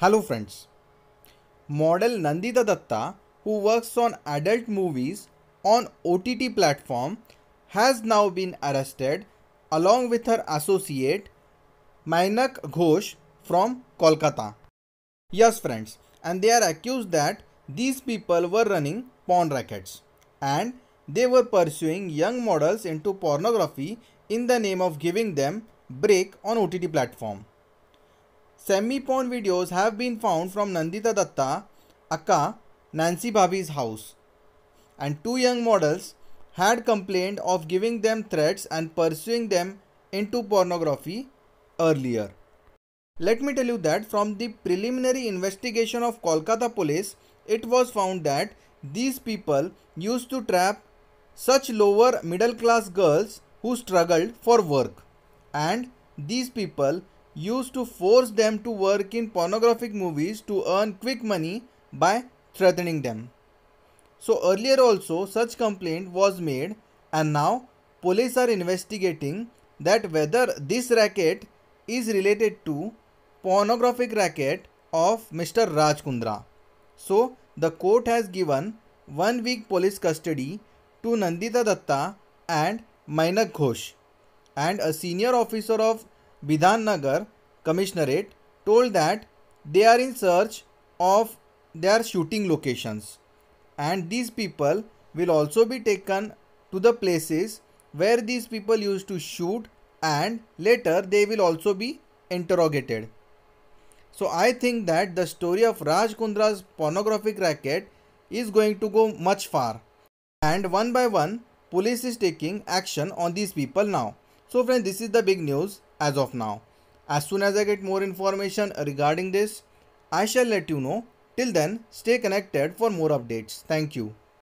Hello friends. Model Nandita Datta, who works on adult movies on OTT platform, has now been arrested along with her associate Mainak Ghosh from Kolkata. Yes friends, and they are accused that these people were running pawn rackets and they were pursuing young models into pornography in the name of giving them break on OTT platform semi-porn videos have been found from Nandita Datta, Akka, Nancy Bhabi's house. And two young models had complained of giving them threats and pursuing them into pornography earlier. Let me tell you that from the preliminary investigation of Kolkata police, it was found that these people used to trap such lower middle class girls who struggled for work. And these people used to force them to work in pornographic movies to earn quick money by threatening them. So earlier also such complaint was made and now police are investigating that whether this racket is related to pornographic racket of Mr. Raj Kundra. So the court has given one week police custody to Nandita Datta and Mainak Ghosh and a senior officer of Bidhannagar Commissionerate told that they are in search of their shooting locations and these people will also be taken to the places where these people used to shoot and later they will also be interrogated. So I think that the story of Raj Kundra's pornographic racket is going to go much far and one by one police is taking action on these people now. So friends, this is the big news as of now. As soon as I get more information regarding this, I shall let you know. Till then, stay connected for more updates. Thank you.